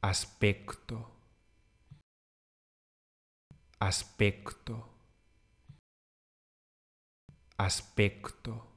aspecto, aspecto, aspecto.